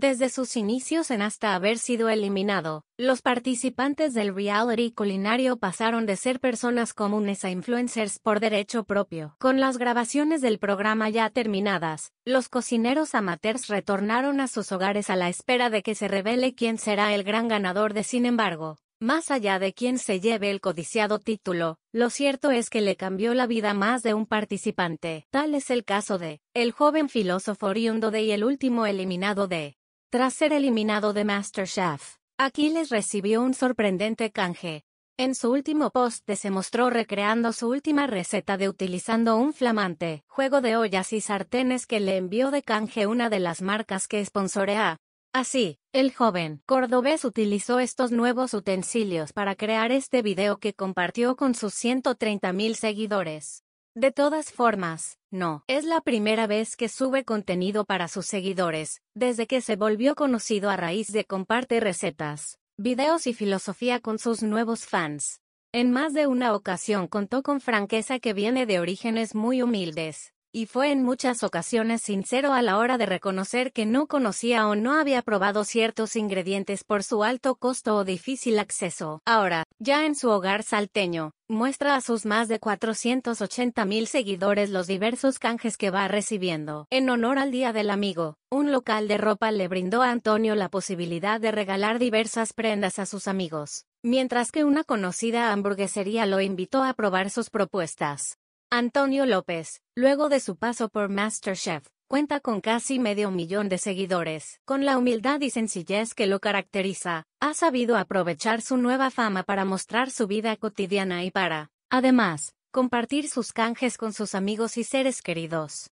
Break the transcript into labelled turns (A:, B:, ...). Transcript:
A: Desde sus inicios en hasta haber sido eliminado, los participantes del reality culinario pasaron de ser personas comunes a influencers por derecho propio. Con las grabaciones del programa ya terminadas, los cocineros amateurs retornaron a sus hogares a la espera de que se revele quién será el gran ganador de Sin embargo. Más allá de quién se lleve el codiciado título, lo cierto es que le cambió la vida más de un participante. Tal es el caso de, el joven filósofo oriundo de y el último eliminado de, tras ser eliminado de MasterChef, Aquiles recibió un sorprendente canje. En su último post se mostró recreando su última receta de utilizando un flamante juego de ollas y sartenes que le envió de canje una de las marcas que sponsorea. Así, el joven cordobés utilizó estos nuevos utensilios para crear este video que compartió con sus 130.000 seguidores. De todas formas, no, es la primera vez que sube contenido para sus seguidores, desde que se volvió conocido a raíz de comparte recetas, videos y filosofía con sus nuevos fans. En más de una ocasión contó con franqueza que viene de orígenes muy humildes, y fue en muchas ocasiones sincero a la hora de reconocer que no conocía o no había probado ciertos ingredientes por su alto costo o difícil acceso. Ahora, ya en su hogar salteño, muestra a sus más de 480 mil seguidores los diversos canjes que va recibiendo. En honor al Día del Amigo, un local de ropa le brindó a Antonio la posibilidad de regalar diversas prendas a sus amigos mientras que una conocida hamburguesería lo invitó a probar sus propuestas. Antonio López, luego de su paso por MasterChef, cuenta con casi medio millón de seguidores. Con la humildad y sencillez que lo caracteriza, ha sabido aprovechar su nueva fama para mostrar su vida cotidiana y para, además, compartir sus canjes con sus amigos y seres queridos.